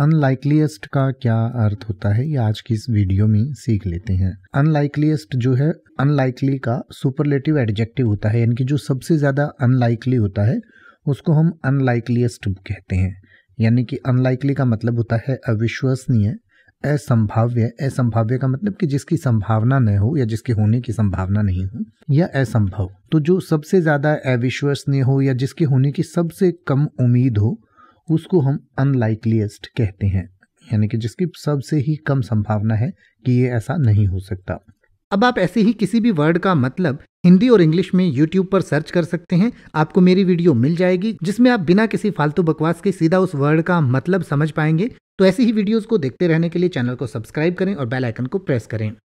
अनलाइकलीस्ट का क्या अर्थ होता है ये आज की इस वीडियो में सीख लेते हैं अनलाइकलीस्ट जो है अनलाइकली का सुपरलेटिव एडजेक्टिव होता है यानी कि जो सबसे ज़्यादा अनलाइकली होता है उसको हम अनलाइकलीस्ट कहते हैं यानी कि अनलाइकली का मतलब होता है अविश्वसनीय असंभाव्य असंभाव्य का मतलब कि जिसकी संभावना न हो या जिसके होने की संभावना नहीं हो या असंभव तो जो सबसे ज़्यादा अविश्वसनीय हो या जिसके होने की सबसे कम उम्मीद हो उसको हम अनलाइकलीस्ट कहते हैं यानी कि जिसकी सबसे ही कम संभावना है कि ये ऐसा नहीं हो सकता अब आप ऐसे ही किसी भी वर्ड का मतलब हिंदी और इंग्लिश में यूट्यूब पर सर्च कर सकते हैं आपको मेरी वीडियो मिल जाएगी जिसमें आप बिना किसी फालतू बकवास के सीधा उस वर्ड का मतलब समझ पाएंगे तो ऐसी ही वीडियोस को देखते रहने के लिए चैनल को सब्सक्राइब करें और बेल आइकन को प्रेस करें